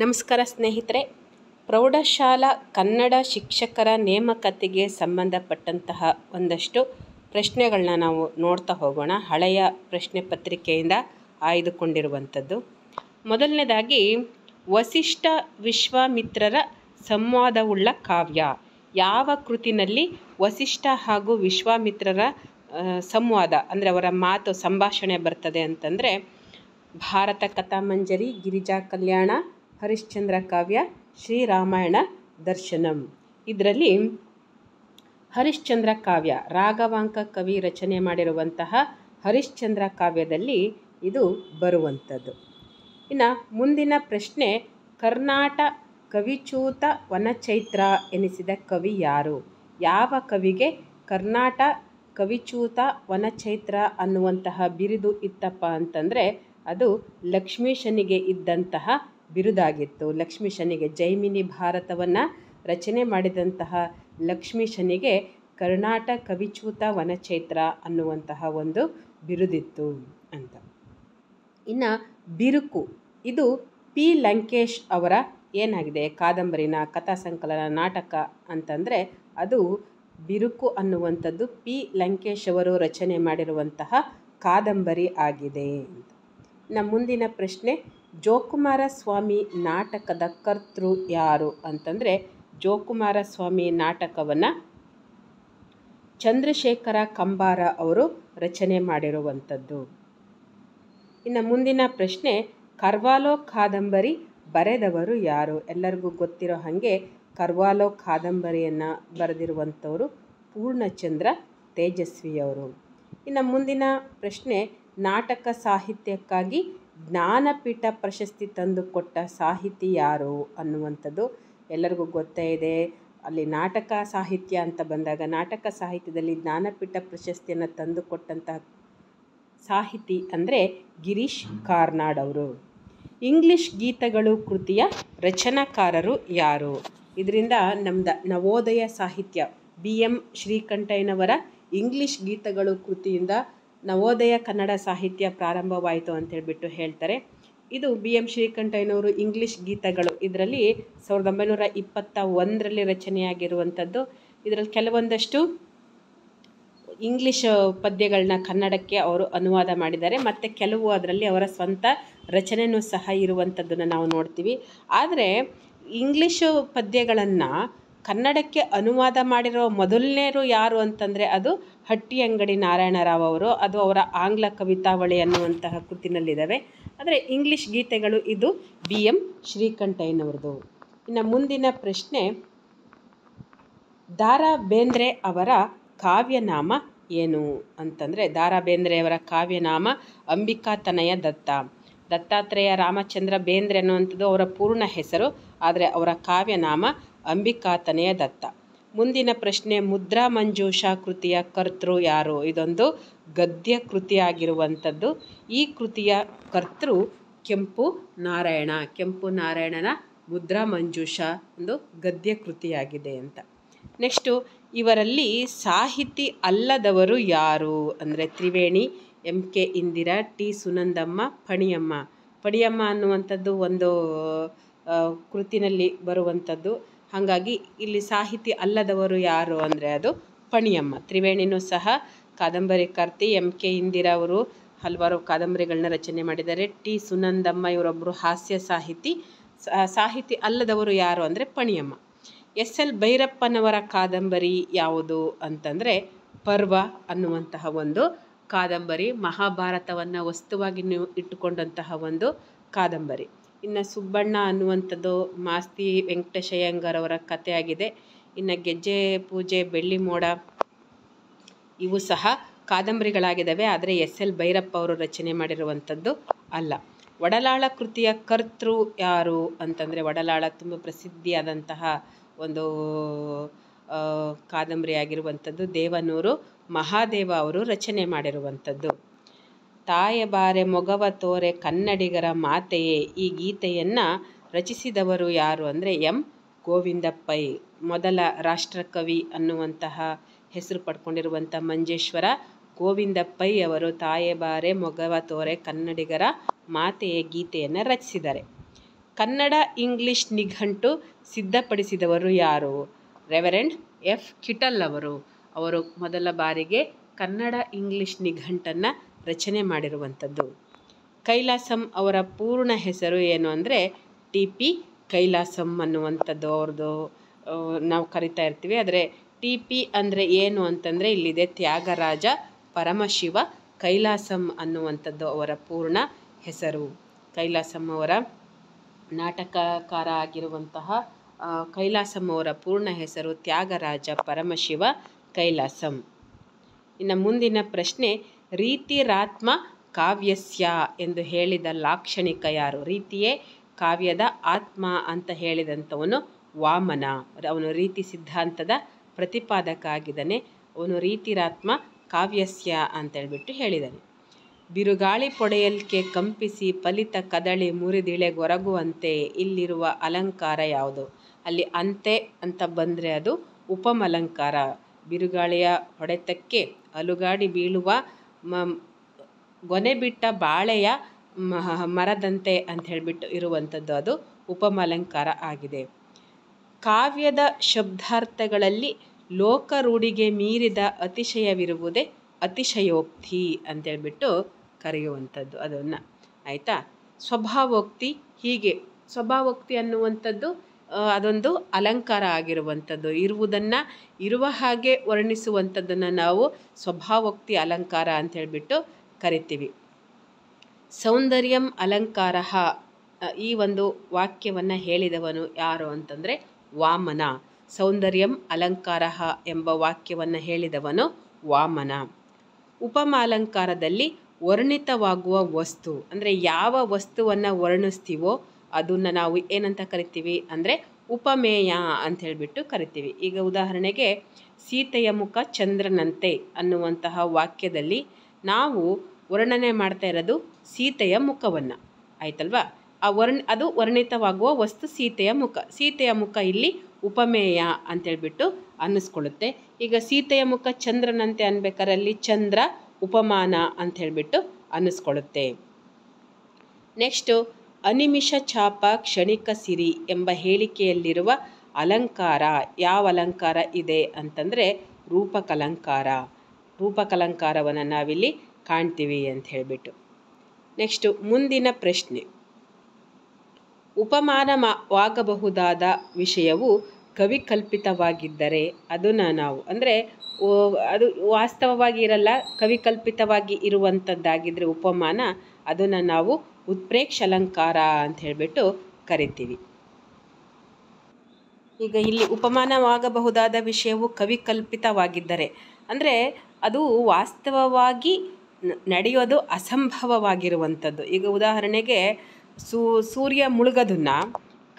ನಮಸ್ಕಾರ ಸ್ನೇಹಿತರೆ ಪ್ರೌಢಶಾಲಾ ಕನ್ನಡ ಶಿಕ್ಷಕರ ನೇಮಕತೆಗೆ ಸಂಬಂಧಪಟ್ಟಂತಹ ಒಂದಷ್ಟು ಪ್ರಶ್ನೆಗಳನ್ನ ನಾವು ನೋಡ್ತಾ ಹೋಗೋಣ ಹಳೆಯ ಪ್ರಶ್ನೆ ಪತ್ರಿಕೆಯಿಂದ ಆಯ್ದುಕೊಂಡಿರುವಂಥದ್ದು ಮೊದಲನೇದಾಗಿ ವಸಿಷ್ಠ ವಿಶ್ವಾಮಿತ್ರರ ಸಂವಾದವುಳ್ಳ ಕಾವ್ಯ ಯಾವ ಕೃತಿನಲ್ಲಿ ವಸಿಷ್ಠ ಹಾಗೂ ವಿಶ್ವಾಮಿತ್ರರ ಸಂವಾದ ಅಂದರೆ ಅವರ ಮಾತು ಸಂಭಾಷಣೆ ಬರ್ತದೆ ಅಂತಂದರೆ ಭಾರತ ಕಥಾಮಂಜರಿ ಗಿರಿಜಾ ಕಲ್ಯಾಣ ಹರಿಶ್ಚಂದ್ರ ಕಾವ್ಯ ಶ್ರೀರಾಮಾಯಣ ದರ್ಶನಂ ಇದರಲ್ಲಿ ಹರಿಶ್ಚಂದ್ರ ಕಾವ್ಯ ರಾಘವಾಂಕ ಕವಿ ರಚನೆ ಮಾಡಿರುವಂತಹ ಹರಿಶ್ಚಂದ್ರ ಕಾವ್ಯದಲ್ಲಿ ಇದು ಬರುವಂಥದ್ದು ಇನ್ನು ಮುಂದಿನ ಪ್ರಶ್ನೆ ಕರ್ನಾಟ ಕವಿಚೂತ ವನಚೈತ್ರ ಎನಿಸಿದ ಕವಿ ಯಾರು ಯಾವ ಕವಿಗೆ ಕರ್ನಾಟ ಕವಿಚೂತ ವನಚೈತ್ರ ಅನ್ನುವಂತಹ ಬಿರುದು ಇತ್ತಪ್ಪ ಅಂತಂದರೆ ಅದು ಲಕ್ಷ್ಮೀಶನಿಗೆ ಇದ್ದಂತಹ ಬಿರುದಾಗಿತ್ತು ಲಕ್ಷ್ಮೀ ಶನಿಗೆ ಜೈಮಿನಿ ಭಾರತವನ್ನು ರಚನೆ ಮಾಡಿದಂತಹ ಲಕ್ಷ್ಮೀ ಶನಿಗೆ ಕರ್ನಾಟ ಕವಿಚೂತ ವನಚೈತ್ರ ಅನ್ನುವಂತಹ ಒಂದು ಬಿರುದಿತ್ತು ಅಂತ ಇನ್ನು ಬಿರುಕು ಇದು ಪಿ ಲಂಕೇಶ್ ಅವರ ಏನಾಗಿದೆ ಕಾದಂಬರಿನ ಕಥಾ ಸಂಕಲನ ನಾಟಕ ಅಂತಂದರೆ ಅದು ಬಿರುಕು ಅನ್ನುವಂಥದ್ದು ಪಿ ಲಂಕೇಶ್ ಅವರು ರಚನೆ ಮಾಡಿರುವಂತಹ ಕಾದಂಬರಿ ಆಗಿದೆ ನಮ್ಮ ಮುಂದಿನ ಪ್ರಶ್ನೆ ಜೋಕುಮಾರ ಸ್ವಾಮಿ ನಾಟಕದ ಕರ್ತೃ ಯಾರು ಅಂತಂದರೆ ಜೋಕುಮಾರ ಸ್ವಾಮಿ ನಾಟಕವನ್ನು ಚಂದ್ರಶೇಖರ ಕಂಬಾರ ಅವರು ರಚನೆ ಮಾಡಿರುವಂಥದ್ದು ಇನ್ನು ಮುಂದಿನ ಪ್ರಶ್ನೆ ಕರ್ವಾಲೋ ಕಾದಂಬರಿ ಬರೆದವರು ಯಾರು ಎಲ್ಲರಿಗೂ ಗೊತ್ತಿರೋ ಹಾಗೆ ಕರ್ವಾಲೋ ಕಾದಂಬರಿಯನ್ನು ಬರೆದಿರುವಂಥವರು ಪೂರ್ಣಚಂದ್ರ ತೇಜಸ್ವಿಯವರು ಇನ್ನು ಮುಂದಿನ ಪ್ರಶ್ನೆ ನಾಟಕ ಸಾಹಿತ್ಯಕ್ಕಾಗಿ ಜ್ಞಾನಪೀಠ ಪ್ರಶಸ್ತಿ ತಂದುಕೊಟ್ಟ ಸಾಹಿತಿ ಯಾರು ಅನ್ನುವಂಥದ್ದು ಎಲ್ಲರಿಗೂ ಗೊತ್ತೇ ಇದೆ ಅಲ್ಲಿ ನಾಟಕ ಸಾಹಿತ್ಯ ಅಂತ ಬಂದಾಗ ನಾಟಕ ಸಾಹಿತ್ಯದಲ್ಲಿ ಜ್ಞಾನಪೀಠ ಪ್ರಶಸ್ತಿಯನ್ನು ತಂದುಕೊಟ್ಟಂತಹ ಸಾಹಿತಿ ಅಂದರೆ ಗಿರೀಶ್ ಕಾರ್ನಾಡ್ ಅವರು ಇಂಗ್ಲಿಷ್ ಗೀತಗಳು ಕೃತಿಯ ರಚನಾಕಾರರು ಯಾರು ಇದರಿಂದ ನಮ್ದು ನವೋದಯ ಸಾಹಿತ್ಯ ಬಿ ಎಂ ಶ್ರೀಕಂಠಯ್ಯನವರ ಇಂಗ್ಲಿಷ್ ಗೀತಗಳು ಕೃತಿಯಿಂದ ನವೋದಯ ಕನ್ನಡ ಸಾಹಿತ್ಯ ಪ್ರಾರಂಭವಾಯಿತು ಅಂತೇಳ್ಬಿಟ್ಟು ಹೇಳ್ತಾರೆ ಇದು ಬಿ ಎಂ ಶ್ರೀಕಂಠಯ್ಯನವರು ಇಂಗ್ಲೀಷ್ ಗೀತಗಳು ಇದರಲ್ಲಿ ಸಾವಿರದ ಒಂಬೈನೂರ ಇಪ್ಪತ್ತ ಒಂದರಲ್ಲಿ ರಚನೆಯಾಗಿರುವಂಥದ್ದು ಇದರಲ್ಲಿ ಕೆಲವೊಂದಷ್ಟು ಇಂಗ್ಲೀಷ್ ಪದ್ಯಗಳನ್ನ ಕನ್ನಡಕ್ಕೆ ಅವರು ಅನುವಾದ ಮಾಡಿದ್ದಾರೆ ಮತ್ತು ಕೆಲವು ಅದರಲ್ಲಿ ಅವರ ಸ್ವಂತ ರಚನೆಯೂ ಸಹ ಇರುವಂಥದ್ದನ್ನು ನಾವು ನೋಡ್ತೀವಿ ಆದರೆ ಇಂಗ್ಲೀಷು ಪದ್ಯಗಳನ್ನು ಕನ್ನಡಕ್ಕೆ ಅನುವಾದ ಮಾಡಿರೋ ಮೊದಲನೇರು ಯಾರು ಅಂತಂದರೆ ಅದು ಹಟ್ಟಿ ಅಂಗಡಿ ನಾರಾಯಣರಾವ್ ಅವರು ಅದು ಅವರ ಆಂಗ್ಲ ಕವಿತಾವಳಿ ಅನ್ನುವಂತಹ ಕೃತಿನಲ್ಲಿದ್ದಾವೆ ಆದರೆ ಇಂಗ್ಲೀಷ್ ಗೀತೆಗಳು ಇದು ಬಿ ಎಂ ಶ್ರೀಕಂಠಯ್ಯನವ್ರದ್ದು ಇನ್ನು ಮುಂದಿನ ಪ್ರಶ್ನೆ ದಾರಾ ಬೇಂದ್ರೆ ಅವರ ಕಾವ್ಯನಾಮ ಏನು ಅಂತಂದರೆ ದಾರಾ ಬೇಂದ್ರೆಯವರ ಕಾವ್ಯನಾಮ ಅಂಬಿಕಾತನಯ ದತ್ತ ದತ್ತಾತ್ರೇಯ ರಾಮಚಂದ್ರ ಬೇಂದ್ರೆ ಅನ್ನುವಂಥದ್ದು ಅವರ ಪೂರ್ಣ ಹೆಸರು ಆದರೆ ಅವರ ಕಾವ್ಯನಾಮ ಅಂಬಿಕಾ ತನೆಯ ದತ್ತ ಮುಂದಿನ ಪ್ರಶ್ನೆ ಮುದ್ರಾ ಮಂಜೂಷಾ ಕೃತಿಯ ಕರ್ತೃ ಯಾರು ಇದೊಂದು ಗದ್ಯ ಕೃತಿಯಾಗಿರುವಂಥದ್ದು ಈ ಕೃತಿಯ ಕರ್ತೃ ಕೆಂಪು ನಾರಾಯಣ ಕೆಂಪು ನಾರಾಯಣನ ಮುದ್ರಾ ಮಂಜೂಷಾ ಒಂದು ಗದ್ಯ ಕೃತಿಯಾಗಿದೆ ಅಂತ ನೆಕ್ಸ್ಟು ಇವರಲ್ಲಿ ಸಾಹಿತಿ ಅಲ್ಲದವರು ಯಾರು ಅಂದರೆ Triveni M K Indira T Sunandamma Phaniyamma Phaniyamma ಅನ್ನುವಂಥದ್ದು ಒಂದು ಕೃತಿನಲ್ಲಿ ಬರುವಂಥದ್ದು ಹಾಗಾಗಿ ಇಲ್ಲಿ ಸಾಹಿತಿ ಅಲ್ಲದವರು ಯಾರು ಅಂದರೆ ಅದು ಪಣಿಯಮ್ಮ ತ್ರಿವೇಣಿನೂ ಸಹ ಕಾದಂಬರಿ ಕರ್ತಿ ಎಂ ಕೆ ಇಂದಿರಾ ಅವರು ಹಲವಾರು ಕಾದಂಬರಿಗಳನ್ನ ರಚನೆ ಮಾಡಿದ್ದಾರೆ ಟಿ ಸುನಂದಮ್ಮ ಇವರೊಬ್ಬರು ಹಾಸ್ಯ ಸಾಹಿತಿ ಸಾಹಿತಿ ಅಲ್ಲದವರು ಯಾರು ಅಂದರೆ ಪಣಿಯಮ್ಮ ಎಸ್ ಎಲ್ ಭೈರಪ್ಪನವರ ಕಾದಂಬರಿ ಯಾವುದು ಅಂತಂದರೆ ಪರ್ವ ಅನ್ನುವಂತಹ ಒಂದು ಕಾದಂಬರಿ ಮಹಾಭಾರತವನ್ನು ವಸ್ತುವಾಗಿ ಇಟ್ಟುಕೊಂಡಂತಹ ಒಂದು ಕಾದಂಬರಿ ಇನ್ನು ಸುಬ್ಬಣ್ಣ ಅನ್ನುವಂಥದ್ದು ಮಾಸ್ತಿ ವೆಂಕಟಶಯ್ಯಂಗಾರವರ ಕಥೆಯಾಗಿದೆ ಇನ್ನು ಗೆಜ್ಜೆ ಪೂಜೆ ಬೆಳ್ಳಿ ಮೋಡ ಇವು ಸಹ ಕಾದಂಬರಿಗಳಾಗಿದ್ದಾವೆ ಆದರೆ ಎಸ್ ಎಲ್ ಭೈರಪ್ಪ ಅವರು ರಚನೆ ಮಾಡಿರುವಂಥದ್ದು ಅಲ್ಲ ಒಡಲಾಳ ಕೃತಿಯ ಕರ್ತೃ ಯಾರು ಅಂತಂದರೆ ಒಡಲಾಳ ತುಂಬ ಪ್ರಸಿದ್ಧಿಯಾದಂತಹ ಒಂದು ಕಾದಂಬರಿ ಆಗಿರುವಂಥದ್ದು ದೇವನೂರು ಮಹಾದೇವ ಅವರು ರಚನೆ ಮಾಡಿರುವಂಥದ್ದು ಬಾರೆ ಮೊಗವ ತೋರೆ ಕನ್ನಡಿಗರ ಮಾತೆಯೇ ಈ ಗೀತೆಯನ್ನು ರಚಿಸಿದವರು ಯಾರು ಅಂದರೆ ಎಂ ಗೋವಿಂದ ಪೈ ಮೊದಲ ರಾಷ್ಟ್ರಕವಿ ಅನ್ನುವಂತಹ ಹೆಸರು ಪಡ್ಕೊಂಡಿರುವಂಥ ಮಂಜೇಶ್ವರ ಗೋವಿಂದ ಪೈ ಅವರು ಬಾರೆ ಮೊಗವ ತೋರೆ ಕನ್ನಡಿಗರ ಮಾತೆಯೇ ಗೀತೆಯನ್ನು ರಚಿಸಿದ್ದಾರೆ ಕನ್ನಡ ಇಂಗ್ಲಿಷ್ ನಿಘಂಟು ಸಿದ್ಧಪಡಿಸಿದವರು ಯಾರು ರೆವರೆಂಡ್ ಎಫ್ ಕಿಟಲ್ ಅವರು ಅವರು ಮೊದಲ ಬಾರಿಗೆ ಕನ್ನಡ ಇಂಗ್ಲಿಷ್ ನಿಘಂಟನ್ನು ರಚನೆ ಮಾಡಿರುವಂಥದ್ದು ಕೈಲಾಸಂ ಅವರ ಪೂರ್ಣ ಹೆಸರು ಏನು ಅಂದರೆ ಟಿ ಪಿ ಕೈಲಾಸಂ ಅನ್ನುವಂಥದ್ದು ಅವ್ರದ್ದು ನಾವು ಕರಿತಾ ಇರ್ತೀವಿ ಆದರೆ ಟಿ ಪಿ ಅಂದರೆ ಏನು ಅಂತಂದರೆ ಇಲ್ಲಿದೆ ತ್ಯಾಗರಾಜ ಪರಮಶಿವ ಕೈಲಾಸಂ ಅನ್ನುವಂಥದ್ದು ಅವರ ಪೂರ್ಣ ಹೆಸರು ಕೈಲಾಸಂ ಅವರ ನಾಟಕಕಾರ ಆಗಿರುವಂತಹ ಕೈಲಾಸಂ ಅವರ ಪೂರ್ಣ ಹೆಸರು ತ್ಯಾಗರಾಜ ಪರಮಶಿವ ಕೈಲಾಸಂ ಇನ್ನು ಮುಂದಿನ ಪ್ರಶ್ನೆ ರೀತಿರಾತ್ಮ ಕಾವ್ಯಸ್ಯ ಎಂದು ಹೇಳಿದ ಲಾಕ್ಷಣಿಕ ಯಾರು ರೀತಿಯೇ ಕಾವ್ಯದ ಆತ್ಮ ಅಂತ ಹೇಳಿದಂಥವನು ವಾಮನ ಅವನು ರೀತಿ ಸಿದ್ಧಾಂತದ ಪ್ರತಿಪಾದಕ ಆಗಿದ್ದಾನೆ ಅವನು ರೀತಿರಾತ್ಮ ಕಾವ್ಯಸ್ಯ ಅಂತ ಅಂತೇಳ್ಬಿಟ್ಟು ಹೇಳಿದ್ದಾನೆ ಬಿರುಗಾಳಿ ಪೊಡೆಯಲ್ಕೆ ಕಂಪಿಸಿ ಫಲಿತ ಕದಳಿ ಮುರಿದಿಳೆ ಗೊರಗುವಂತೆ ಇಲ್ಲಿರುವ ಅಲಂಕಾರ ಯಾವುದು ಅಲ್ಲಿ ಅಂತೆ ಅಂತ ಬಂದರೆ ಅದು ಉಪಮಲಂಕಾರ ಬಿರುಗಾಳಿಯ ಹೊಡೆತಕ್ಕೆ ಅಲುಗಾಡಿ ಬೀಳುವ ಮ ಗೊನೆ ಬಿಟ್ಟ ಬಾಳೆಯ ಮರದಂತೆ ಅಂತ ಹೇಳಿಬಿಟ್ಟು ಇರುವಂಥದ್ದು ಅದು ಉಪಮಾಲಂಕಾರ ಆಗಿದೆ ಕಾವ್ಯದ ಶಬ್ದಾರ್ಥಗಳಲ್ಲಿ ಲೋಕ ರೂಢಿಗೆ ಮೀರಿದ ಅತಿಶಯವಿರುವುದೇ ಅತಿಶಯೋಕ್ತಿ ಅಂತೇಳ್ಬಿಟ್ಟು ಕರೆಯುವಂಥದ್ದು ಅದನ್ನು ಆಯಿತಾ ಸ್ವಭಾವೋಕ್ತಿ ಹೀಗೆ ಸ್ವಭಾವೋಕ್ತಿ ಅನ್ನುವಂಥದ್ದು ಅದೊಂದು ಅಲಂಕಾರ ಆಗಿರುವಂಥದ್ದು ಇರುವುದನ್ನು ಇರುವ ಹಾಗೆ ವರ್ಣಿಸುವಂಥದ್ದನ್ನು ನಾವು ಸ್ವಭಾವೋಕ್ತಿ ಅಲಂಕಾರ ಅಂತ ಹೇಳಿಬಿಟ್ಟು ಕರಿತೀವಿ ಸೌಂದರ್ಯಂ ಅಲಂಕಾರ ಈ ಒಂದು ವಾಕ್ಯವನ್ನು ಹೇಳಿದವನು ಯಾರು ಅಂತಂದರೆ ವಾಮನ ಸೌಂದರ್ಯಂ ಅಲಂಕಾರ ಎಂಬ ವಾಕ್ಯವನ್ನು ಹೇಳಿದವನು ವಾಮನ ಉಪಮಾಲಂಕಾರದಲ್ಲಿ ವರ್ಣಿತವಾಗುವ ವಸ್ತು ಅಂದರೆ ಯಾವ ವಸ್ತುವನ್ನು ವರ್ಣಿಸ್ತೀವೋ ಅದನ್ನು ನಾವು ಏನಂತ ಕರಿತೀವಿ ಅಂದರೆ ಉಪಮೇಯ ಅಂತ ಹೇಳಿಬಿಟ್ಟು ಕರಿತೀವಿ ಈಗ ಉದಾಹರಣೆಗೆ ಸೀತೆಯ ಮುಖ ಚಂದ್ರನಂತೆ ಅನ್ನುವಂತಹ ವಾಕ್ಯದಲ್ಲಿ ನಾವು ವರ್ಣನೆ ಮಾಡ್ತಾ ಇರೋದು ಸೀತೆಯ ಮುಖವನ್ನು ಆಯ್ತಲ್ವಾ ಆ ವರ್ಣ ಅದು ವರ್ಣಿತವಾಗುವ ವಸ್ತು ಸೀತೆಯ ಮುಖ ಸೀತೆಯ ಮುಖ ಇಲ್ಲಿ ಉಪಮೇಯ ಅಂತೇಳ್ಬಿಟ್ಟು ಅನ್ನಿಸ್ಕೊಳ್ಳುತ್ತೆ ಈಗ ಸೀತೆಯ ಮುಖ ಚಂದ್ರನಂತೆ ಅನ್ಬೇಕಾದ್ರೆ ಅಲ್ಲಿ ಚಂದ್ರ ಉಪಮಾನ ಅಂತ ಹೇಳಿಬಿಟ್ಟು ಅನ್ನಿಸ್ಕೊಳ್ಳುತ್ತೆ ನೆಕ್ಸ್ಟು ಅನಿಮಿಷ ಛಾಪ ಕ್ಷಣಿಕ ಸಿರಿ ಎಂಬ ಹೇಳಿಕೆಯಲ್ಲಿರುವ ಅಲಂಕಾರ ಯಾವ ಅಲಂಕಾರ ಇದೆ ಅಂತಂದರೆ ರೂಪಕಲಂಕಾರ ರೂಪಕಲಂಕಾರವನ್ನು ನಾವಿಲ್ಲಿ ಕಾಣ್ತೀವಿ ಅಂತ ಹೇಳಿಬಿಟ್ಟು ನೆಕ್ಸ್ಟು ಮುಂದಿನ ಪ್ರಶ್ನೆ ಉಪಮಾನವಾಗಬಹುದಾದ ವಿಷಯವು ಕವಿಕಲ್ಪಿತವಾಗಿದ್ದರೆ ಅದನ್ನು ನಾವು ಅಂದರೆ ಅದು ವಾಸ್ತವವಾಗಿ ಇರಲ್ಲ ಕವಿಕಲ್ಪಿತವಾಗಿ ಇರುವಂಥದ್ದಾಗಿದ್ದರೆ ಉಪಮಾನ ಅದನ್ನು ನಾವು ಉತ್ಪ್ರೇಕ್ಷಲಂಕಾರ ಅಂತ ಹೇಳ್ಬಿಟ್ಟು ಕರಿತೀವಿ ಈಗ ಇಲ್ಲಿ ಉಪಮಾನವಾಗಬಹುದಾದ ವಿಷಯವು ಕವಿಕಲ್ಪಿತವಾಗಿದ್ದರೆ ಅಂದರೆ ಅದು ವಾಸ್ತವವಾಗಿ ನಡೆಯೋದು ಅಸಂಭವವಾಗಿರುವಂಥದ್ದು ಈಗ ಉದಾಹರಣೆಗೆ ಸೂ ಸೂರ್ಯ ಮುಳುಗದನ್ನ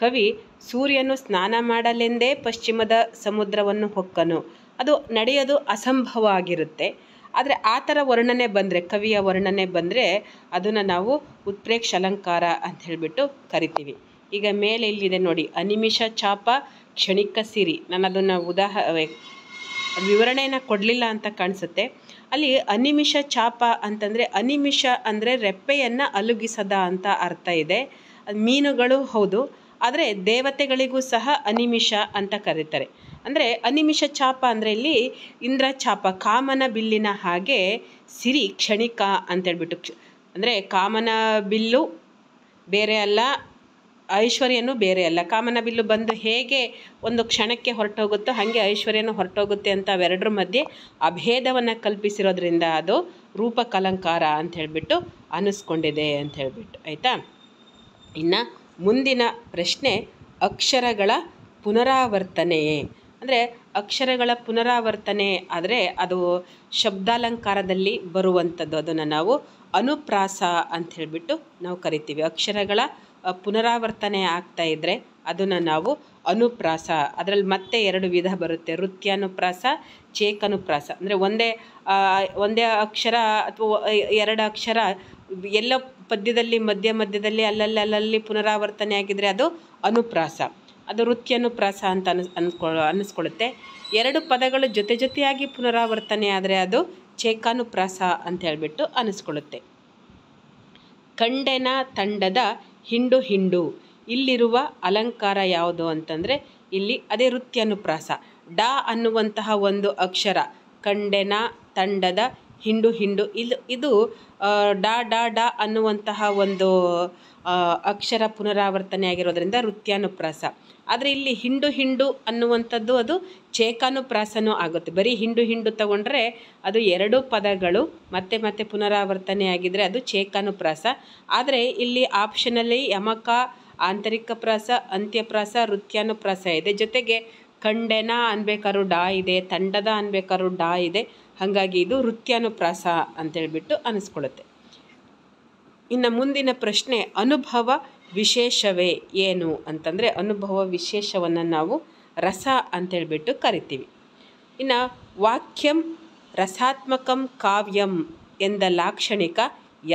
ಕವಿ ಸೂರ್ಯನು ಸ್ನಾನ ಮಾಡಲೆಂದೇ ಪಶ್ಚಿಮದ ಸಮುದ್ರವನ್ನು ಹೊಕ್ಕನು ಅದು ನಡೆಯೋದು ಅಸಂಭವ ಆಗಿರುತ್ತೆ ಆದರೆ ಆ ಥರ ವರ್ಣನೆ ಬಂದರೆ ಕವಿಯ ವರ್ಣನೆ ಬಂದರೆ ಅದನ್ನು ನಾವು ಉತ್ಪ್ರೇಕ್ಷ ಅಲಂಕಾರ ಅಂತ ಹೇಳಿಬಿಟ್ಟು ಕರಿತೀವಿ ಈಗ ಮೇಲೆ ಇಲ್ಲಿದೆ ನೋಡಿ ಅನಿಮಿಷ ಚಾಪ ಕ್ಷಣಿಕ ಸಿರಿ ನಾನು ಅದನ್ನು ಉದಾಹ ವಿವರಣೆಯನ್ನು ಕೊಡಲಿಲ್ಲ ಅಂತ ಕಾಣಿಸುತ್ತೆ ಅಲ್ಲಿ ಅನಿಮಿಷ ಚಾಪ ಅಂತಂದರೆ ಅನಿಮಿಷ ಅಂದರೆ ರೆಪ್ಪೆಯನ್ನು ಅಲುಗಿಸದ ಅಂತ ಅರ್ಥ ಇದೆ ಮೀನುಗಳು ಹೌದು ಆದರೆ ದೇವತೆಗಳಿಗೂ ಸಹ ಅನಿಮಿಷ ಅಂತ ಕರೀತಾರೆ ಅಂದರೆ ಅನಿಮಿಷ ಚಾಪ ಅಂದರೆ ಇಲ್ಲಿ ಇಂದ್ರ ಚಾಪ ಕಾಮನ ಬಿಲ್ಲಿನ ಹಾಗೆ ಸಿರಿ ಕ್ಷಣಿಕ ಅಂತೇಳ್ಬಿಟ್ಟು ಅಂದರೆ ಕಾಮನ ಬಿಲ್ಲು ಬೇರೆ ಅಲ್ಲ ಐಶ್ವರ್ಯನೂ ಬೇರೆ ಅಲ್ಲ ಕಾಮನ ಬಿಲ್ಲು ಬಂದು ಹೇಗೆ ಒಂದು ಕ್ಷಣಕ್ಕೆ ಹೊರಟೋಗುತ್ತೋ ಹಾಗೆ ಐಶ್ವರ್ಯನೂ ಹೊರಟೋಗುತ್ತೆ ಅಂತ ಅವೆರಡರ ಮಧ್ಯೆ ಅಭೇದವನ್ನು ಕಲ್ಪಿಸಿರೋದ್ರಿಂದ ಅದು ರೂಪಕಲಂಕಾರ ಅಂತ ಹೇಳಿಬಿಟ್ಟು ಅನಿಸ್ಕೊಂಡಿದೆ ಅಂತ ಹೇಳಿಬಿಟ್ಟು ಆಯಿತಾ ಇನ್ನು ಮುಂದಿನ ಪ್ರಶ್ನೆ ಅಕ್ಷರಗಳ ಪುನರಾವರ್ತನೆಯೇ ಅಂದರೆ ಅಕ್ಷರಗಳ ಪುನರಾವರ್ತನೆ ಆದರೆ ಅದು ಶಬ್ದಾಲಂಕಾರದಲ್ಲಿ ಬರುವಂಥದ್ದು ಅದನ್ನು ನಾವು ಅನುಪ್ರಾಸ ಅಂತ ಹೇಳಿಬಿಟ್ಟು ನಾವು ಕರಿತೀವಿ ಅಕ್ಷರಗಳ ಪುನರಾವರ್ತನೆ ಆಗ್ತಾ ಇದ್ದರೆ ಅದನ್ನು ನಾವು ಅನುಪ್ರಾಸ ಅದರಲ್ಲಿ ಮತ್ತೆ ಎರಡು ವಿಧ ಬರುತ್ತೆ ಚೇಕ್ ಅನುಪ್ರಾಸ ಅಂದರೆ ಒಂದೇ ಒಂದೇ ಅಕ್ಷರ ಅಥವಾ ಎರಡು ಅಕ್ಷರ ಎಲ್ಲ ಪದ್ಯದಲ್ಲಿ ಮಧ್ಯ ಮಧ್ಯದಲ್ಲಿ ಅಲ್ಲಲ್ಲಿ ಅಲ್ಲಲ್ಲಿ ಪುನರಾವರ್ತನೆ ಆಗಿದ್ದರೆ ಅದು ಅನುಪ್ರಾಸ ಅದು ವೃತ್ತಿಯನುಪ್ರಾಸ ಅಂತ ಅನ್ ಅನ್ಸ್ಕೊ ಅನ್ನಿಸ್ಕೊಳ್ಳುತ್ತೆ ಎರಡು ಪದಗಳು ಜೊತೆ ಜೊತೆಯಾಗಿ ಪುನರಾವರ್ತನೆ ಆದರೆ ಅದು ಚೇಕಾನುಪ್ರಾಸ ಅಂತ ಹೇಳ್ಬಿಟ್ಟು ಅನಿಸ್ಕೊಳ್ಳುತ್ತೆ ಖಂಡೆನ ತಂಡದ ಹಿಂಡು ಹಿಂಡು ಇಲ್ಲಿರುವ ಅಲಂಕಾರ ಯಾವುದು ಅಂತಂದರೆ ಇಲ್ಲಿ ಅದೇ ವೃತ್ತಿಯನುಪ್ರಾಸ ಡ ಅನ್ನುವಂತಹ ಒಂದು ಅಕ್ಷರ ಖಂಡೆನ ತಂಡದ ಹಿಂಡು ಹಿಂಡು ಇದು ಇದು ಡಾ ಡಾ ಡ ಅನ್ನುವಂತಹ ಒಂದು ಅಕ್ಷರ ಪುನರಾವರ್ತನೆ ಆಗಿರೋದರಿಂದ ವೃತ್ಯಾನುಪ್ರಾಸ ಆದರೆ ಇಲ್ಲಿ ಹಿಂಡು ಹಿಂಡು ಅನ್ನುವಂಥದ್ದು ಅದು ಚೇಕಾನುಪ್ರಾಸನೂ ಆಗುತ್ತೆ ಬರೀ ಹಿಂಡು ಹಿಂಡು ತಗೊಂಡ್ರೆ ಅದು ಎರಡು ಪದಗಳು ಮತ್ತೆ ಮತ್ತೆ ಪುನರಾವರ್ತನೆ ಆಗಿದ್ರೆ ಅದು ಚೇಕಾನುಪ್ರಾಸ ಆದರೆ ಇಲ್ಲಿ ಆಪ್ಷನಲ್ಲಿ ಯಮಕ ಆಂತರಿಕ ಪ್ರಾಸ ಅಂತ್ಯಪ್ರಾಸ ವೃತ್ಯಾನುಪ್ರಾಸ ಇದೆ ಜೊತೆಗೆ ಕಂಡೆನ ಅನ್ಬೇಕಾದ್ರೂ ಡಾ ಇದೆ ತಂಡದ ಅನ್ಬೇಕಾದ್ರೂ ಡಾ ಇದೆ ಹಾಗಾಗಿ ಇದು ನೃತ್ಯಾನುಪ್ರಾಸ ಅಂತೇಳ್ಬಿಟ್ಟು ಅನಿಸ್ಕೊಳ್ಳುತ್ತೆ ಇನ್ನು ಮುಂದಿನ ಪ್ರಶ್ನೆ ಅನುಭವ ವಿಶೇಷವೇ ಏನು ಅಂತಂದರೆ ಅನುಭವ ವಿಶೇಷವನ್ನು ನಾವು ರಸ ಅಂತೇಳ್ಬಿಟ್ಟು ಕರಿತೀವಿ ಇನ್ನು ವಾಕ್ಯಂ ರಸಾತ್ಮಕಂ ಕಾವ್ಯಂ ಎಂದ ಲಾಕ್ಷಣಿಕ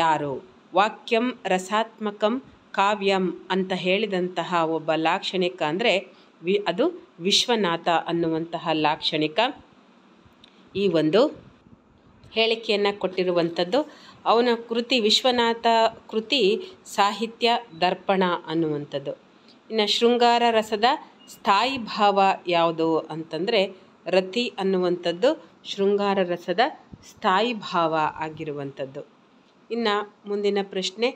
ಯಾರು ವಾಕ್ಯಂ ರಸಾತ್ಮಕಂ ಕಾವ್ಯಂ ಅಂತ ಹೇಳಿದಂತಹ ಒಬ್ಬ ಲಾಕ್ಷಣಿಕ ಅಂದರೆ ವಿ ಅದು ವಿಶ್ವನಾಥ ಅನ್ನುವಂತಹ ಲಾಕ್ಷಣಿಕ ಈ ಒಂದು ಹೇಳಿಕೆಯನ್ನು ಕೊಟ್ಟಿರುವಂಥದ್ದು ಅವನ ಕೃತಿ ವಿಶ್ವನಾಥ ಕೃತಿ ಸಾಹಿತ್ಯ ದರ್ಪಣ ಅನ್ನುವಂಥದ್ದು ಇನ್ನು ಶೃಂಗಾರ ರಸದ ಸ್ಥಾಯಿ ಭಾವ ಯಾವುದು ಅಂತಂದರೆ ರತಿ ಅನ್ನುವಂಥದ್ದು ಶೃಂಗಾರ ರಸದ ಸ್ಥಾಯಿ ಭಾವ ಆಗಿರುವಂಥದ್ದು ಇನ್ನು ಮುಂದಿನ ಪ್ರಶ್ನೆ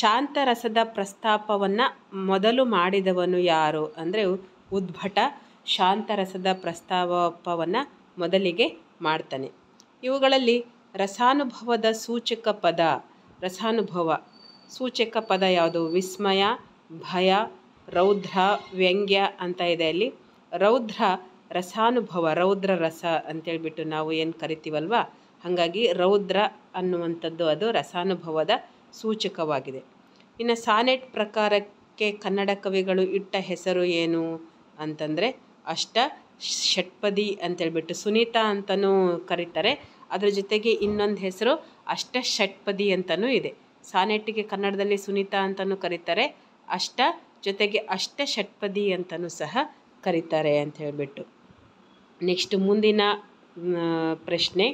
ಶಾಂತ ರಸದ ಪ್ರಸ್ತಾಪವನ್ನು ಮೊದಲು ಮಾಡಿದವನು ಯಾರು ಅಂದರೆ ಉದ್ಭಟ ಶಾಂತರಸದ ಪ್ರಸ್ತಾವಪವನ್ನು ಮೊದಲಿಗೆ ಮಾಡ್ತಾನೆ ಇವುಗಳಲ್ಲಿ ರಸಾನುಭವದ ಸೂಚಕ ಪದ ರಸಾನುಭವ ಸೂಚಕ ಪದ ಯಾವುದು ವಿಸ್ಮಯ ಭಯ ರೌದ್ರ ವ್ಯಂಗ್ಯ ಅಂತ ಇದೆ ಅಲ್ಲಿ ರೌದ್ರ ರಸಾನುಭವ ರೌದ್ರ ರಸ ಅಂತೇಳ್ಬಿಟ್ಟು ನಾವು ಏನು ಕರಿತೀವಲ್ವ ಹಾಗಾಗಿ ರೌದ್ರ ಅನ್ನುವಂಥದ್ದು ಅದು ರಸಾನುಭವದ ಸೂಚಕವಾಗಿದೆ ಇನ್ನು ಸಾನೆಟ್ ಪ್ರಕಾರಕ್ಕೆ ಕನ್ನಡ ಕವಿಗಳು ಇಟ್ಟ ಹೆಸರು ಏನು ಅಂತಂದರೆ ಅಷ್ಟ ಷಟ್ಪದಿ ಅಂತೇಳ್ಬಿಟ್ಟು ಸುನೀತಾ ಅಂತಲೂ ಕರೀತಾರೆ ಅದರ ಜೊತೆಗೆ ಇನ್ನೊಂದು ಹೆಸರು ಅಷ್ಟ ಷಟ್ಪದಿ ಅಂತಲೂ ಇದೆ ಸಾನೆಟ್ಟಿಗೆ ಕನ್ನಡದಲ್ಲಿ ಸುನೀತಾ ಅಂತಲೂ ಕರೀತಾರೆ ಅಷ್ಟ ಜೊತೆಗೆ ಅಷ್ಟ ಷಟ್ಪದಿ ಅಂತಲೂ ಸಹ ಕರೀತಾರೆ ಅಂತ ಹೇಳಿಬಿಟ್ಟು ನೆಕ್ಸ್ಟ್ ಮುಂದಿನ ಪ್ರಶ್ನೆ